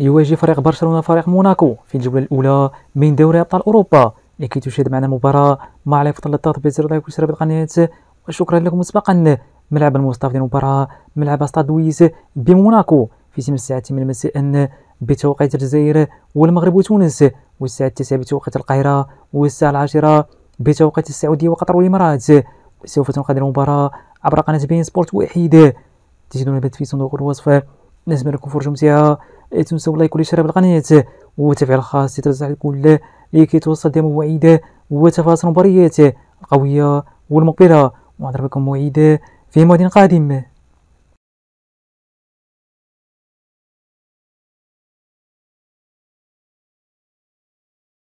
يواجه فريق برشلونة فريق موناكو في الجولة الأولى من دوري أبطال أوروبا لكي تشاهد معنا مباراة مع لايف تلطات بزر لايك وشير بالقناة وشكرا لكم مسبقا ملعب المستضيف للمباراة ملعب استاد لويس بموناكو في سن الساعة 8 مساء بتوقيت الجزائر والمغرب وتونس والساعة 9 بتوقيت القاهرة والساعة 10 بتوقيت السعودية وقطر والإمارات سوف تنقاد المباراة عبر قناة بين سبورت واحد تجدون البث في صندوق الوصف نتمنى لكم فرجة ممتعة تنسوا لايك كل شراب القنيات وتابع الخاص ترزح الكل لكي توصل دائما وعيدة وتفاصيل المباريات القوية والمقبلة ونضرب لكم وعيدة في مواد قادم